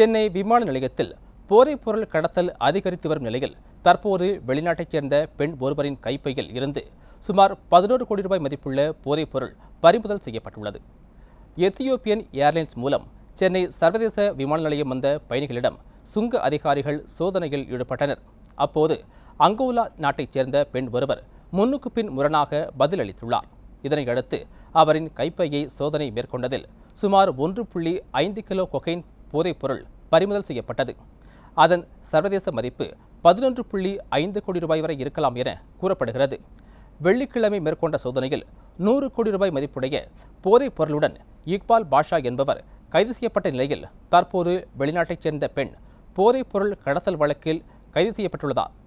சென்னை விமான நிலையத்தில் போதைப் பொருள் கடத்தல் அதிகரித்து வரும் நிலையில் தற்போது வெளிநாட்டைச் சேர்ந்த பெண் ஒருவரின் கைப்பையில் இருந்து சுமார் பதினோரு கோடி ரூபாய் மதிப்புள்ள போதைப் பொருள் பறிமுதல் செய்யப்பட்டுள்ளது எத்தியோப்பியன் ஏர்லைன்ஸ் மூலம் சென்னை சர்வதேச விமான நிலையம் வந்த பயணிகளிடம் சுங்க அதிகாரிகள் சோதனையில் ஈடுபட்டனர் அப்போது அங்கோலா நாட்டைச் சேர்ந்த பெண் ஒருவர் முன்னுக்கு பின் முரணாக பதிலளித்துள்ளார் இதனையடுத்து அவரின் கைப்பையை சோதனை மேற்கொண்டதில் சுமார் ஒன்று புள்ளி ஐந்து கிலோ கொகைன் போதைப்பொருள் பறிமுதல் செய்யப்பட்டது அதன் சர்வதேச மதிப்பு பதினொன்று புள்ளி ஐந்து கோடி ரூபாய் வரை இருக்கலாம் என கூறப்படுகிறது வெள்ளிக்கிழமை மேற்கொண்ட சோதனையில் நூறு கோடி ரூபாய் மதிப்புடைய போதைப் பொருளுடன் இக்பால் பாஷா என்பவர் கைது செய்யப்பட்ட நிலையில் தற்போது வெளிநாட்டைச் சேர்ந்த பெண் போதைப் பொருள் கடத்தல் வழக்கில் கைது செய்யப்பட்டுள்ளதால்